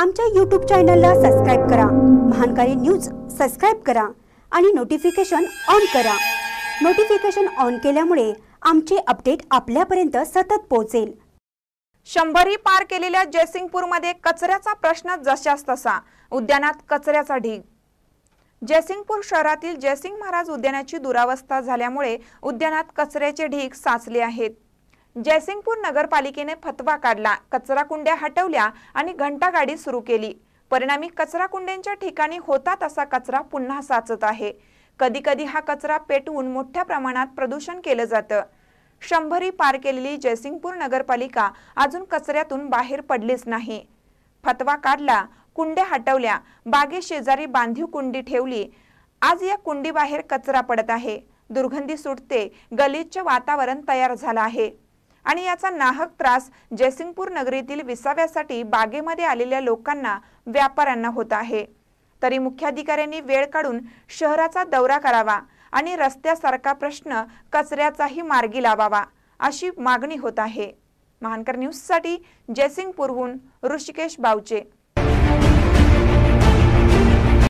आमच्या यूट्यूब चॅनलला सबस्क्राईब करा महानकारी न्यूज सबस्क्राईब करा आणि नोटिफिकेशन ऑन करा नोटिफिकेशन ऑन केल्यामुळे आमचे अपडेट आपल्यापर्यंत सतत पोहोचेल शंभरी पार केलेल्या जयसिंगपूरमध्ये कचऱ्याचा प्रश्न जशास तसा उद्यानात कचऱ्याचा ढीग जयसिंगपूर शहरातील जयसिंग महाराज उद्यानाची दुरावस्था झाल्यामुळे उद्यानात कचऱ्याचे ढीग साचले आहेत जयसिंगपूर नगरपालिकेने फतवा काढला कचरा कुंड्या हटवल्या आणि घंटागाडी सुरू केली परिणामी कचरा कुंड्यांच्या ठिकाणी होता तसा कचरा पुन्हा साचत आहे कधी कधी हा कचरा पेटवून मोठ्या प्रमाणात प्रदूषण केलं जातं शंभरी पार केलेली जयसिंगपूर नगरपालिका अजून कचऱ्यातून बाहेर पडलीच नाही फतवा काढला कुंड्या हटवल्या बागे शेजारी बांधीव कुंडी ठेवली आज या कुंडीबाहेर कचरा पडत आहे दुर्गंधी सुटते गलिच्छ वातावरण तयार झालं आहे आणि याचा नाहक त्रास जयसिंगपूर नगरीतील विसाव्यासाठी बागेमध्ये आलेल्या लोकांना व्यापाऱ्यांना होत आहे तरी मुख्याधिकाऱ्यांनी वेळ काढून शहराचा दौरा करावा आणि रस्त्यासारखा प्रश्न कचऱ्याचाही मार्गी लावावा अशी मागणी होत आहे महानकर न्यूजसाठी जयसिंगपूरहून ऋषिकेश बावचे